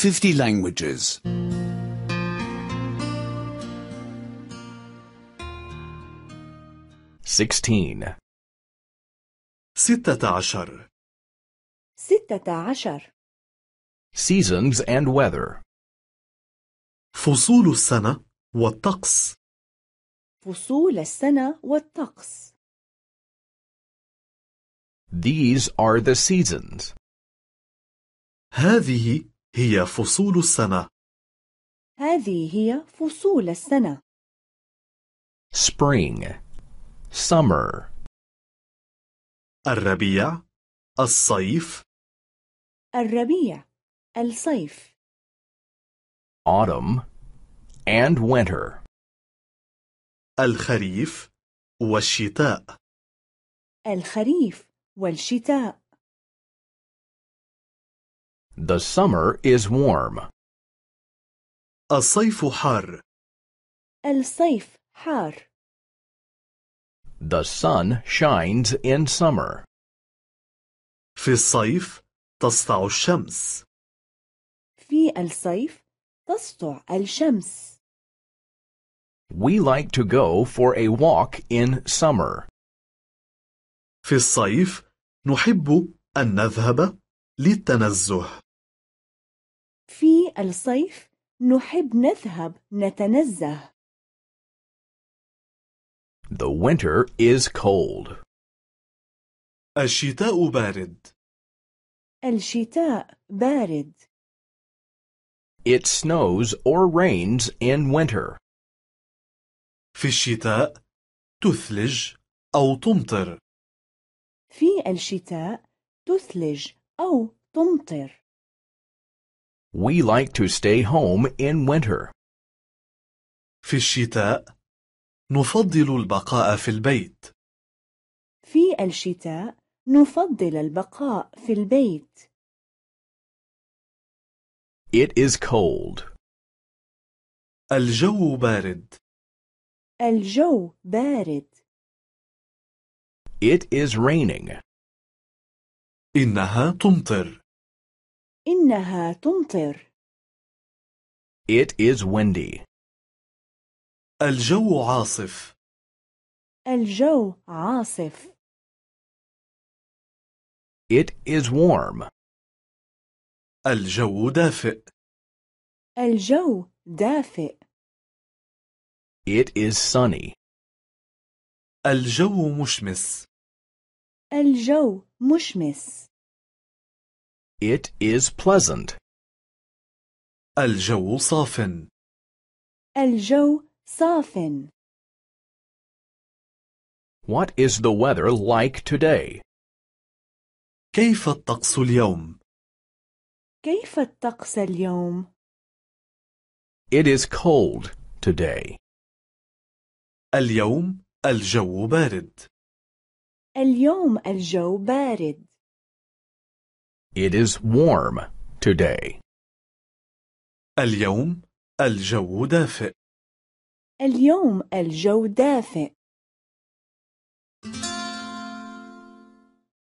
50 languages. 16 16 Seasons and weather. فصول السنة والطقس فصول السنة والطقس These are the seasons. هذه هي فصول السنة. هذه هي فصول السنة. spring summer الربيع الصيف الربيع الصيف autumn and winter الخريف والشتاء الخريف والشتاء The summer is warm. الصيف حار. الصيف حار. The sun shines in summer. في الصيف تسطع الشمس. في الصيف تسطع الشمس. We like to go for a walk in summer. في الصيف نحب أن نذهب للتنزه. الصيف نحب نذهب نتنزه. The winter is cold. الشتاء بارد. الشتاء بارد. It snows or rains in winter. في الشتاء تثلج أو تمطر. في الشتاء تثلج أو تمطر. We like to stay home in winter. في الشتاء نفضل البقاء في البيت. في الشتاء نفضل البقاء في البيت. It is cold. الجو بارد. الجو بارد. It is raining. إنها تمطر. إنها تمطر. It is windy. الجو عاصف. الجو عاصف. It is warm. الجو دافئ. الجو دافئ. It is sunny. الجو مشمس. الجو مشمس. It is pleasant. الجو صاف. الجو صاف. What is the weather like today? كيف الطقس اليوم؟ كيف الطقس اليوم؟ It is cold today. اليوم الجو بارد. اليوم الجو بارد. It is warm today. اليوم الجو دافئ. اليوم الجو دافئ.